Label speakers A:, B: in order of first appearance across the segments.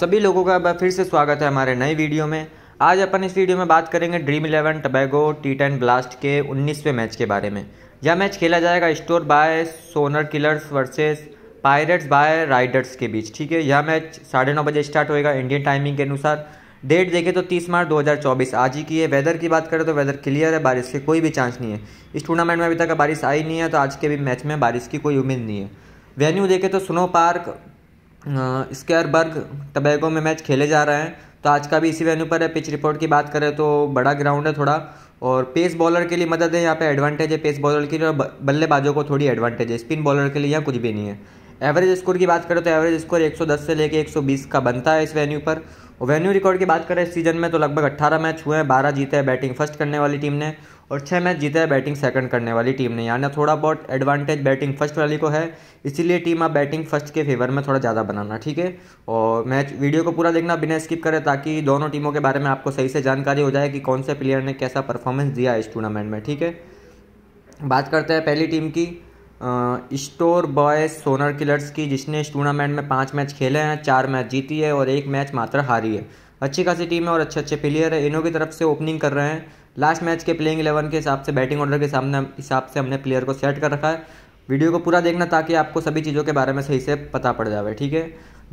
A: सभी लोगों का फिर से स्वागत है हमारे नए वीडियो में आज अपन इस वीडियो में बात करेंगे Dream Eleven Tobago T ten blast के 19वें मैच के बारे में यह मैच खेला जाएगा स्टोर बाय सोनर किलर्स वर्सेस पायरेट्स बाय राइडर्स के बीच ठीक है यह मैच साढ़े नौ बजे स्टार्ट होएगा इंडियन टाइमिंग के अनुसार डेट देखें तो 30 मार्च 2024 आज ही की है वेदर की बात करें तो वेदर क्लियर है बारिश के कोई भी चांस नहीं है इस टूर्नामेंट में अभी तक बारिश आई नहीं है तो आज के भी मैच में बारिश की कोई उम्मीद नहीं है वेन्यू देखें तो स्नो पार्क स्केयरबर्ग टबैगो में मैच खेले जा रहे हैं तो आज का भी इसी वेन्यू पर है पिच रिपोर्ट की बात करें तो बड़ा ग्राउंड है थोड़ा और पेस बॉलर के लिए मदद है यहाँ पे एडवांटेज है पेस बॉलर के लिए और बल्लेबाजों को थोड़ी एडवांटेज है स्पिन बॉलर के लिए यहाँ कुछ भी नहीं है एवरेज स्कोर की बात करें तो एवरेज स्कोर 110 से लेके 120 का बनता है इस वेन्यू पर और वेन्यू रिकॉर्ड की बात करें इस सीजन में तो लगभग 18 मैच हुए हैं 12 जीते हैं बैटिंग फर्स्ट करने वाली टीम ने और छः मैच जीता है बैटिंग सेकंड करने वाली टीम ने यानी थोड़ा बहुत एडवांटेज बैटिंग फर्स्ट वाली को है इसीलिए टीम अब बैटिंग फर्स्ट के फेवर में थोड़ा ज़्यादा बनाना ठीक है और मैच वीडियो को पूरा देखना बिना स्किप करें ताकि दोनों टीमों के बारे में आपको सही से जानकारी हो जाए कि कौन से प्लेयर ने कैसा परफॉर्मेंस दिया इस टूर्नामेंट में ठीक है बात करते हैं पहली टीम की स्टोर बॉय सोनर किलर्स की जिसने इस टूर्नामेंट में पाँच मैच खेले हैं चार मैच जीती है और एक मैच मात्र हारी है अच्छी खासी टीम है और अच्छे अच्छे प्लेयर है इनों की तरफ से ओपनिंग कर रहे हैं लास्ट मैच के प्लेइंग इलेवन के हिसाब से बैटिंग ऑर्डर के सामने हिसाब से हमने प्लेयर को सेट कर रखा है वीडियो को पूरा देखना ताकि आपको सभी चीज़ों के बारे में सही से पता पड़ जाए ठीक है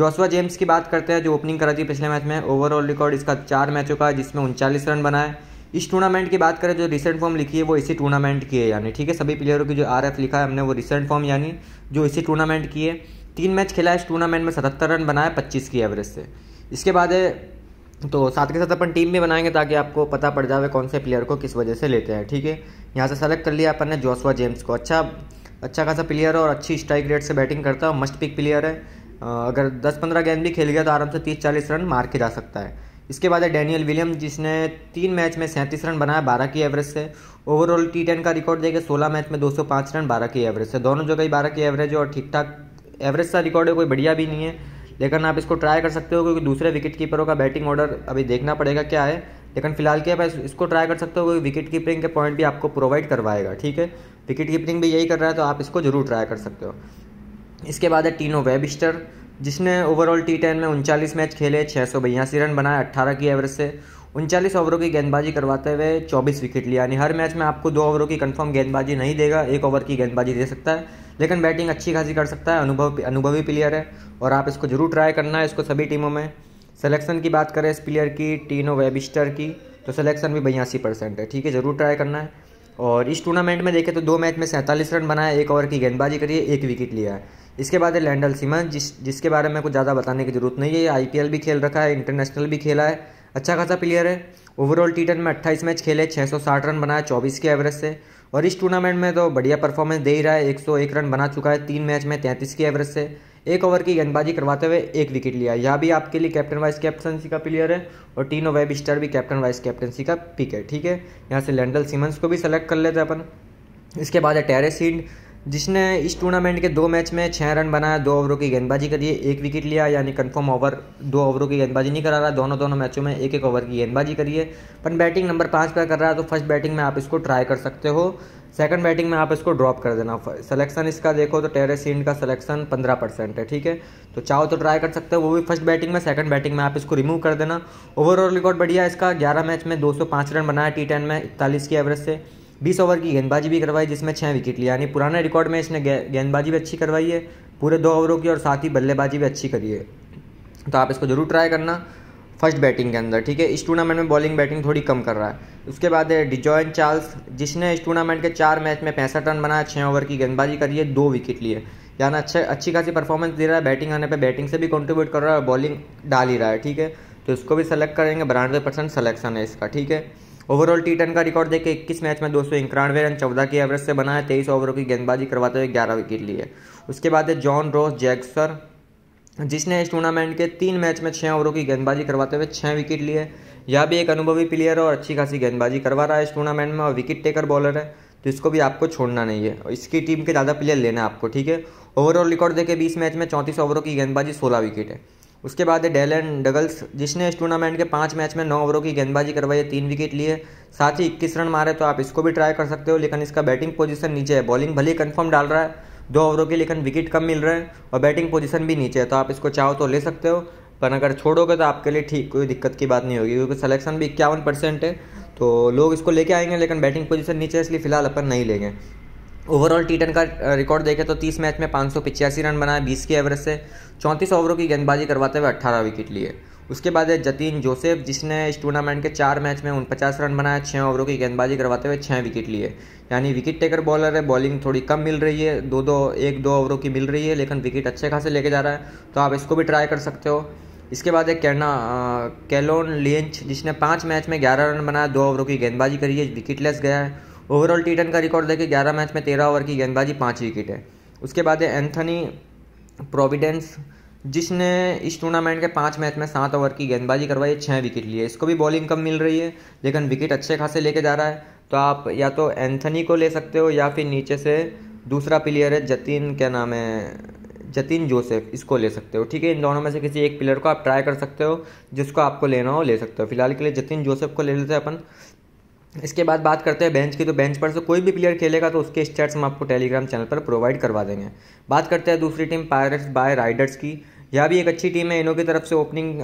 A: जोसवा जेम्स की बात करते हैं जो ओपनिंग करा थी पिछले मैच में ओवरऑल रिकॉर्ड इसका चार मैचों का जिसमें उनचालीस रन बनाए इस टूर्नामेंट की बात करें जो रिसेंट फॉर्म लिखी है वो इसी टूर्नामेंट की है यानी ठीक है सभी प्लेयरों की जो आर लिखा है हमने वो रिसेंट फॉर्म यानी जो इसी टूर्नामेंट की है तीन मैच खेला है इस टूर्नामेंट में सतहत्तर रन बनाए पच्चीस की एवरेज से इसके बाद है तो साथ के साथ अपन टीम भी बनाएंगे ताकि आपको पता पड़ जाए कौन से प्लेयर को किस वजह से लेते हैं ठीक है यहाँ से सेलेक्ट कर लिया अपन ने जोसवा जेम्स को अच्छा अच्छा खासा प्लेयर है और अच्छी स्ट्राइक रेट से बैटिंग करता है मस्ट पिक प्लेयर है अगर 10-15 गेंद भी खेल गया तो आराम से 30-40 रन मार के जा सकता है इसके बाद है डैनियल विलियम जिसने तीन मैच में सैंतीस रन बनाया बारह की एवरेज से ओवरऑल टी टेन का रिकॉर्ड देगा सोलह मैच में दो सौ पाँच रन बारह की एवरेज से दोनों जगह ही बारह की एवरेज और ठीक ठाक एवरेज सा रिकॉर्ड है कोई बढ़िया भी नहीं है लेकिन आप इसको ट्राई कर सकते हो क्योंकि दूसरे विकेट कीपरों का बैटिंग ऑर्डर अभी देखना पड़ेगा क्या है लेकिन फिलहाल क्या है इसको ट्राई कर सकते हो क्योंकि विकेट कीपिंग के पॉइंट भी आपको प्रोवाइड करवाएगा ठीक है विकेट कीपिंग भी यही कर रहा है तो आप इसको जरूर ट्राई कर सकते हो इसके बाद है टीनो वेबिस्टर जिसने ओवरऑल टी टेन में उनचालीस मैच खेले छः सौ बयासी रन बनाए अट्ठारह की एवरेज से उनचालीस ओवरों की गेंदबाजी करवाते हुए 24 विकेट लिया यानी हर मैच में आपको दो ओवरों की कंफर्म गेंदबाजी नहीं देगा एक ओवर की गेंदबाजी दे सकता है लेकिन बैटिंग अच्छी खासी कर सकता है अनुभव अनुभवी प्लेयर है और आप इसको जरूर ट्राई करना है इसको सभी टीमों में सिलेक्शन की बात करें इस प्लेयर की टीनो वेबिस्टर की तो सिलेक्शन भी बयासी परसेंट है ठीक है ज़रूर ट्राई करना है और इस टूर्नामेंट में देखें तो दो मैच में सैंतालीस रन बनाए एक ओवर की गेंदबाजी करिए एक विकेट लिया है इसके बाद है लैंडल सिमन जिस जिसके बारे में कुछ ज़्यादा बताने की जरूरत नहीं है आई भी खेल रखा है इंटरनेशनल भी खेला है अच्छा खासा प्लेयर है ओवरऑल टी में अट्ठाईस मैच खेले छः रन बनाए चौबीस के एवरेज से और इस टूर्नामेंट में तो बढ़िया परफॉर्मेंस दे ही रहा है एक रन बना चुका है तीन मैच में तैंतीस के एवरेज से एक ओवर की गेंदबाजी करवाते हुए एक विकेट लिया यह भी आपके लिए कैप्टन वाइस कैप्टनसी का प्लेयर है और टीनो वेब स्टार भी कैप्टन वाइस कैप्टनसी का पिक है ठीक है यहाँ से लैंडल सिमंस को भी सेलेक्ट कर लेते हैं अपन इसके बाद है टेरेस हिंड जिसने इस टूर्नामेंट के दो मैच में छः रन बनाया दो ओवरों की गेंदबाजी करी एक विकेट लिया यानी कंफर्म ओवर दो ओवरों की गेंदबाजी नहीं करा रहा दोनों दोनों मैचों में एक एक ओवर की गेंदबाजी करिए पर बैटिंग नंबर पाँच पर कर रहा है तो फर्स्ट बैटिंग में आप इसको ट्राई कर सकते हो सेकंड बैटिंग में आप इसको ड्रॉप कर देना सिलेक्शन इसका देखो तो टेरेस इंड का सिलेक्शन पंद्रह परसेंट है ठीक है तो चाहो तो ट्राई कर सकते हो वो भी फर्स्ट बैटिंग में सेकंड बैटिंग में आप इसको रिमूव कर देना ओवरऑल रिकॉर्ड बढ़िया इसका ग्यारह मैच में दो रन बनाया टी में इकतालीस की एवरेज से बीस ओवर की गेंदबाजी भी करवाई जिसमें छः विकेट लिया यानी पुराने रिकॉर्ड में इसने गेंदबाजी भी अच्छी करवाई है पूरे दो ओवरों की और साथ ही बल्लेबाजी भी अच्छी करी है तो आप इसको जरूर ट्राई करना फर्स्ट बैटिंग के अंदर ठीक है इस टूर्नामेंट में बॉलिंग बैटिंग थोड़ी कम कर रहा है उसके बाद है डिजॉयन चार्ल्स जिसने इस टूर्नामेंट के चार मैच में पैंसठ रन बनाया छः ओवर की गेंदबाजी करी है दो विकेट लिए यानी अच्छे अच्छी खासी परफॉर्मेंस दे रहा है बैटिंग आने पर बैटिंग से भी कंट्रीब्यूट कर रहा है और बॉलिंग डाल ही रहा है ठीक है तो इसको भी सेलेक्ट करेंगे बरानवे परसेंट सलेक्शन है इसका ठीक है ओवरऑल टी का रिकॉर्ड देखे इक्कीस मैच में दो सौ इक्यानवे रन चौदह की एवरेज से बनाया तेईस ओवरों की गेंदबाजी करवाते हुए ग्यारह विकेट लिए उसके बाद है जॉन रोस जैक्सर जिसने इस टूर्नामेंट के तीन मैच में छः ओवरों की गेंदबाजी करवाते हुए छः विकेट लिए यह भी एक अनुभवी प्लेयर है और अच्छी खासी गेंदबाजी करवा रहा है इस टूर्नामेंट में और विकेट टेकर बॉलर है तो इसको भी आपको छोड़ना नहीं है और इसकी टीम के ज़्यादा प्लेयर लेना है आपको ठीक है ओवरऑल रिकॉर्ड देखे बीस मैच में चौंतीस ओवरों की गेंदबाजी सोलह विकेट है उसके बाद है डेलन डगल्स जिसने इस टूर्नामेंट के पाँच मैच में नौ ओवरों की गेंदबाजी करवाई है तीन विकेट लिए साथ ही इक्कीस रन मारे तो आप इसको भी ट्राई कर सकते हो लेकिन इसका बैटिंग पोजीशन नीचे है बॉलिंग भले कन्फर्म डाल रहा है दो ओवरों के लेकिन विकेट कम मिल रहे हैं और बैटिंग पोजीशन भी नीचे है तो आप इसको चाहो तो ले सकते हो पर अगर छोड़ोगे तो आपके लिए ठीक कोई दिक्कत की बात नहीं होगी क्योंकि सलेक्शन भी इक्यावन परसेंट है तो लोग इसको लेके आएंगे लेकिन बैटिंग पोजीशन नीचे है इसलिए फिलहाल अपन नहीं लेंगे ओवरऑल टी का रिकॉर्ड देखें तो 30 मैच में पाँच रन बनाए 20 के एवरेज से 34 ओवरों की गेंदबाजी करवाते हुए 18 विकेट लिए उसके बाद है जतीन जोसेफ जिसने इस टूर्नामेंट के चार मैच में उनपचास रन बनाए छः ओवरों की गेंदबाजी करवाते हुए छः विकेट लिए यानी विकेट टेकर बॉलर है बॉलिंग थोड़ी कम मिल रही है दो दो एक दो ओवरों की मिल रही है लेकिन विकेट अच्छे खासे लेके जा रहा है तो आप इसको भी ट्राई कर सकते हो इसके बाद है कैना कैलोन लियच जिसने पाँच मैच में ग्यारह रन बनाया दो ओवरों की गेंदबाजी करी है लेस गया है ओवरऑल टी का रिकॉर्ड देखें ग्यारह मैच में तेरह ओवर की गेंदबाजी पाँच विकेट है उसके बाद है एंथनी प्रोविडेंस जिसने इस टूर्नामेंट के पाँच मैच में सात ओवर की गेंदबाजी करवाई छः विकेट लिए इसको भी बॉलिंग कम मिल रही है लेकिन विकेट अच्छे खासे लेके जा रहा है तो आप या तो एंथनी को ले सकते हो या फिर नीचे से दूसरा प्लेयर है जतिन क्या नाम है जतिन जोसेफ इसको ले सकते हो ठीक है इन दोनों में से किसी एक प्लेयर को आप ट्राई कर सकते हो जिसको आपको लेना हो ले सकते हो फिलहाल के लिए जतिन जोसेफ को ले लेते हैं अपन इसके बाद बात करते हैं बेंच की तो बेंच पर से कोई भी प्लेयर खेलेगा तो उसके स्टेट्स हम आपको टेलीग्राम चैनल पर प्रोवाइड करवा देंगे बात करते हैं दूसरी टीम पायरेट्स बाय राइडर्स की यह भी एक अच्छी टीम है इनों की तरफ से ओपनिंग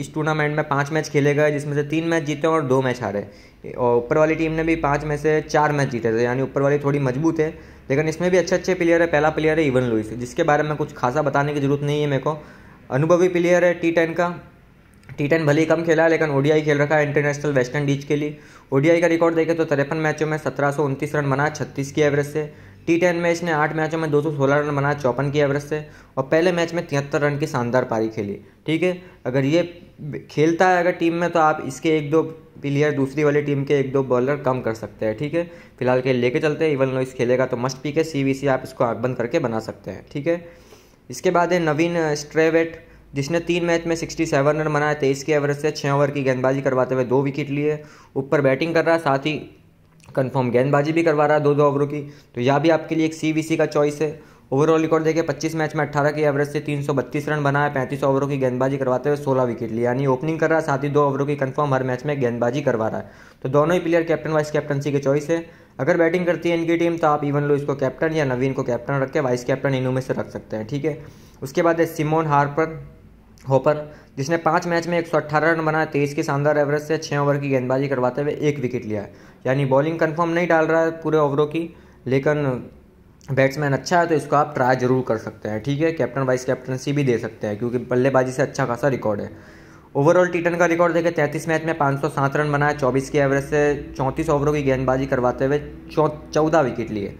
A: इस टूर्नामेंट में पाँच मैच खेले गए जिसमें से तीन मैच जीते और दो मैच हारे और ऊपर वाली टीम ने भी पाँच में से चार मैच जीते थे यानी ऊपर वाली थोड़ी मजबूत है लेकिन इसमें भी अच्छे अच्छे प्लेयर है पहला प्लेयर है इवन लुइस जिसके बारे में कुछ खासा बताने की जरूरत नहीं है मेरे को अनुभवी प्लेयर है टी टेन का टी टेन भले ही कम खेला है लेकिन ओडीआई खेल रखा है इंटरनेशनल वेस्ट इंडीज के लिए ओडीआई का रिकॉर्ड देखें तो तिरपन मैचों में सत्रह सौ रन बना छत्तीस की एवरेज से टी टेन में इसने आठ मैचों में दो सौ सोलह रन बनाया चौपन की एवरेज से और पहले मैच में तिहत्तर रन की शानदार पारी खेली ठीक है अगर ये खेलता है अगर टीम में तो आप इसके एक दो प्लेयर दूसरी वाली टीम के एक दो बॉलर कम कर सकते हैं ठीक है फिलहाल के लेके चलते हैं इवन लोइस खेलेगा तो मस्ट पी के सी आप इसको आग बंद करके बना सकते हैं ठीक है इसके बाद है नवीन स्ट्रेवेट जिसने तीन मैच में 67 रन बनाए तेईस के एवरेज से छः ओवर की गेंदबाजी करवाते हुए दो विकेट लिए ऊपर बैटिंग कर रहा है साथ ही कन्फर्म गेंदबाजी भी करवा रहा है दो दो ओवरों की तो यह भी आपके लिए एक सी का चॉइस है ओवरऑल रिकॉर्ड देखिए 25 मैच में 18 के एवरेज से 332 रन बनाए 35 ओवरों की गेंदबाजी करवाते हुए 16 विकेट लिए यानी ओपनिंग कर रहा है साथ ही दो ओवरों की कंफर्म हर मैच में गेंदबाजी करवा रहा है तो दोनों ही प्लेयर कैप्टन वाइस कैप्टनसी के चॉइस है अगर बैटिंग करती है इनकी टीम तो आप इवन लो इसको कैप्टन या नवीन को कैप्टन रख के वाइस कैप्टन इनों में से रख सकते हैं ठीक है उसके बाद है सिमोन हार्पर होपर जिसने पाँच मैच में अट्ठारह रन बनाया तेईस की शानदार एवरेज से छः ओवर की गेंदबाजी करवाते हुए एक विकेट लिया है यानी बॉलिंग कंफर्म नहीं डाल रहा है पूरे ओवरों की लेकिन बैट्समैन अच्छा है तो इसको आप ट्राई जरूर कर सकते हैं ठीक है कैप्टन वाइस कैप्टनसी भी दे सकते हैं क्योंकि बल्लेबाजी से अच्छा खासा रिकॉर्ड है ओवरऑल टीटन का रिकॉर्ड देखें तैंतीस मैच में पाँच रन बनाए चौबीस की एवरेज से चौंतीस ओवरों की गेंदबाजी करवाते हुए चौदह विकेट लिए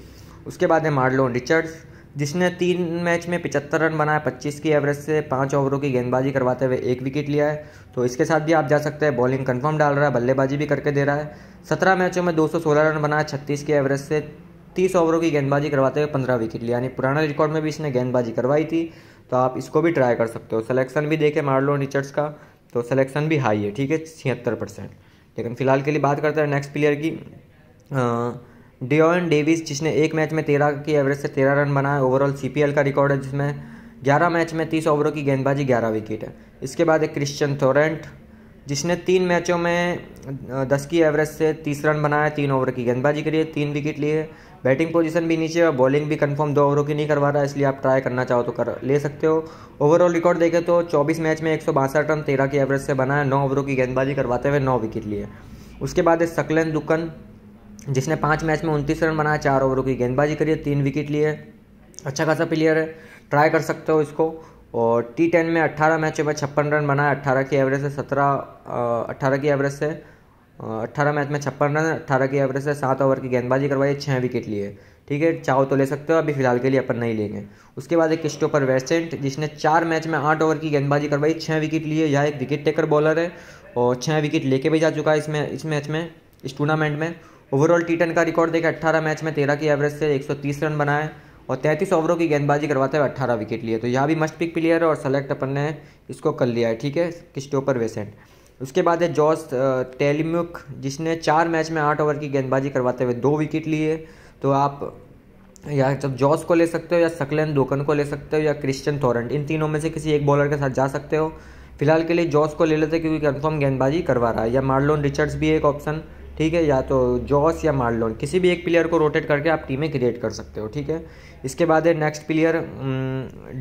A: उसके बाद है मार्लोन रिचर्ड्स जिसने तीन मैच में पिचहत्तर रन बनाए पच्चीस की एवरेज से पाँच ओवरों की गेंदबाजी करवाते हुए एक विकेट लिया है तो इसके साथ भी आप जा सकते हैं बॉलिंग कंफर्म डाल रहा है बल्लेबाजी भी करके दे रहा है सत्रह मैचों में सोलह रन बनाए छत्तीस की एवरेज से तीस ओवरों की गेंदबाजी करवाते हुए पंद्रह विकेट लिया यानी पुराना रिकॉर्ड में भी इसने गेंदबाजी करवाई थी तो आप इसको भी ट्राई कर सकते हो सलेक्शन भी देखे मार्लो रिचर्ड्स का तो सलेक्शन भी हाई है ठीक है छिहत्तर परसेंट लेकिन फिलहाल के लिए बात करते हैं नेक्स्ट प्लेयर की डिओन डेविस जिसने एक मैच में तेरह की एवरेज से तेरह रन बनाए ओवरऑल सी का रिकॉर्ड है जिसमें ग्यारह मैच में तीस ओवरों की गेंदबाजी ग्यारह विकेट है इसके बाद एक क्रिश्चियन थोरेंट जिसने तीन मैचों में दस की एवरेज से तीस रन बनाया तीन ओवर की गेंदबाजी करी है तीन विकेट लिए बैटिंग पोजीशन भी नीचे और बॉलिंग भी कंफर्म दो ओवरों की नहीं करवा रहा है इसलिए आप ट्राई करना चाहो तो कर ले सकते हो ओवरऑल रिकॉर्ड देखें तो 24 मैच में एक रन तेरह की एवरेज से बनाया नौ ओवरों की गेंदबाजी करवाते हुए नौ विकेट लिए उसके बाद है सकलन दुकन जिसने पाँच मैच में उनतीस रन बनाया चार ओवरों की गेंदबाजी करी है तीन विकेट लिए अच्छा खासा प्लेयर है ट्राई कर सकते हो इसको और टी टेन में अट्ठारह मैचों में छप्पन रन बनाए अट्ठारह की एवरेज से सत्रह अट्ठारह की एवरेज से अट्ठारह मैच में छप्पन रन अट्ठारह की एवरेज से सात ओवर की गेंदबाजी करवाई छः विकेट लिए ठीक है चाहो तो ले सकते हो अभी फिलहाल के लिए अपन नहीं लेंगे उसके बाद एक क्रिस्टोफर वेस्टेंट जिसने चार मैच में आठ ओवर की गेंदबाजी करवाई छः विकेट लिए यह एक विकेट टेकर बॉलर है और छः विकेट लेके भी जा चुका है इसमें इस मैच में इस टूर्नामेंट में ओवरऑल टी का रिकॉर्ड देखें अट्ठारह मैच में तेरह की एवरेज से एक रन बनाए और तैंतीस ओवरों की गेंदबाजी करवाते हुए अट्ठारह विकेट लिए तो यहाँ भी मस्ट पिक प्लेयर है और सेलेक्ट अपन ने इसको कर लिया है ठीक है किस्टोपर वेसेंट उसके बाद है जॉस टेलीमुक जिसने चार मैच में आठ ओवर की गेंदबाजी करवाते हुए दो विकेट लिए तो आप या जब जॉस को ले सकते हो या सकलन दोकन को ले सकते हो या क्रिश्चियन थोरेंट इन तीनों में से किसी एक बॉलर के साथ जा सकते हो फिलहाल के लिए जॉस को ले लेते क्योंकि कन्फर्म गेंदबाजी करवा रहा है या मार्लोन रिचर्ड्स भी एक ऑप्शन ठीक है या तो जॉस या मार्लोन किसी भी एक प्लेयर को रोटेट करके आप टीमें क्रिएट कर सकते हो ठीक है इसके बाद है नेक्स्ट प्लेयर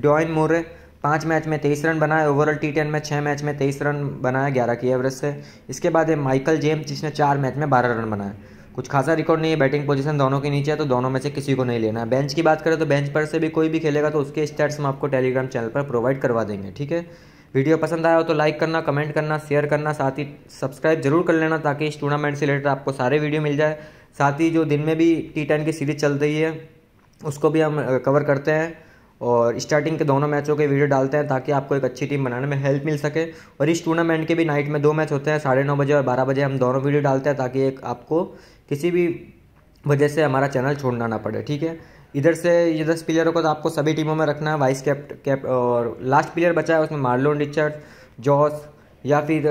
A: डॉइन मोरे पाँच मैच में तेईस रन बनाए ओवरऑल टी टेन में छः मैच में तेईस रन बनाया ग्यारह की एवरेज से इसके बाद है माइकल जेम्स जिसने चार मैच में बारह रन बनाए कुछ खासा रिकॉर्ड नहीं है बैटिंग पोजीशन दोनों के नीचे है तो दोनों में से किसी को नहीं लेना है बेंच की बात करें तो बेंच पर से भी कोई भी खेलेगा तो उसके स्टैट्स हम आपको टेलीग्राम चैनल पर प्रोवाइड करवा देंगे ठीक है वीडियो पसंद आया हो तो लाइक करना कमेंट करना शेयर करना साथ ही सब्सक्राइब जरूर कर लेना ताकि इस टूर्नामेंट से रिलेटेड आपको सारे वीडियो मिल जाए साथ ही जो दिन में भी टी टेन की सीरीज चल रही है उसको भी हम कवर करते हैं और स्टार्टिंग के दोनों मैचों के वीडियो डालते हैं ताकि आपको एक अच्छी टीम बनाने में हेल्प मिल सके और इस टूर्नामेंट के भी नाइट में दो मैच होते हैं साढ़े नौ बजे और बारह बजे हम दोनों वीडियो डालते हैं ताकि एक आपको किसी भी वजह से हमारा चैनल छोड़ना ना पड़े ठीक है इधर से ये दस प्लेयरों को तो आपको सभी टीमों में रखना है वाइस कैप्ट कैप और लास्ट प्लेयर बचा है उसमें मार्लोन रिचर्ड जॉस या फिर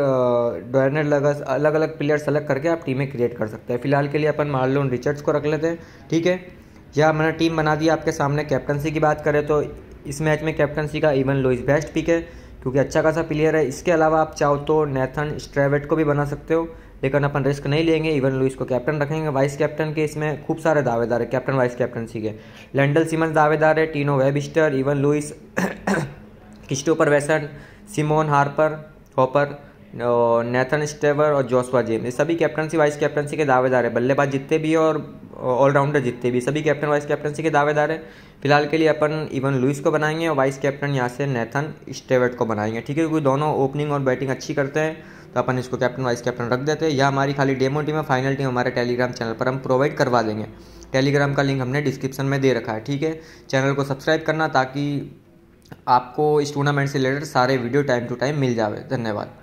A: डोनर लगस अलग अलग प्लेयर सेलेक्ट करके आप टीमें क्रिएट कर सकते हैं फिलहाल के लिए अपन मार्लोन रिचर्ड्स को रख लेते हैं ठीक है या मैंने टीम बना दी आपके सामने कैप्टनसी की बात करें तो इस मैच में कैप्टनसी का इवन लोइस बेस्ट पिक है क्योंकि अच्छा खासा प्लेयर है इसके अलावा आप चाहो तो नेथन स्ट्रेवेट को भी बना सकते हो लेकिन अपन रिस्क नहीं लेंगे इवन लुइस को कैप्टन रखेंगे वाइस कैप्टन के इसमें खूब सारे दावेदार है कैप्टन वाइस कैप्टनसी के लैंडल सिमन दावेदार है Tion Webster Evin Lewis Christopher Wesson Simon Harper Hopper Nathan Stewart और जोसवा जेम ये सभी कैप्टनसी वाइस कैप्टनसी के दावेदार है बल्लेबाज जितने भी और ऑलराउंडर जितने भी सभी कैप्टन वाइस कैप्टनसी के दावेदार है फिलहाल के लिए अपन इवन लुइस को बनाएंगे और वाइस कैप्टन यहाँ से नेथन स्टेवर्ट को बनाएंगे ठीक है क्योंकि दोनों ओपनिंग और बैटिंग अच्छी करते हैं तो अपन इसको कैप्टन वाइस कैप्टन रख देते हैं या हमारी खाली डेमो टीम है फाइनल टीम हमारे टेलीग्राम चैनल पर हम प्रोवाइड करवा देंगे टेलीग्राम का लिंक हमने डिस्क्रिप्शन में दे रखा है ठीक है चैनल को सब्सक्राइब करना ताकि आपको इस टूर्नामेंट से रिलेटेड सारे वीडियो टाइम टू टाइम मिल जाए धन्यवाद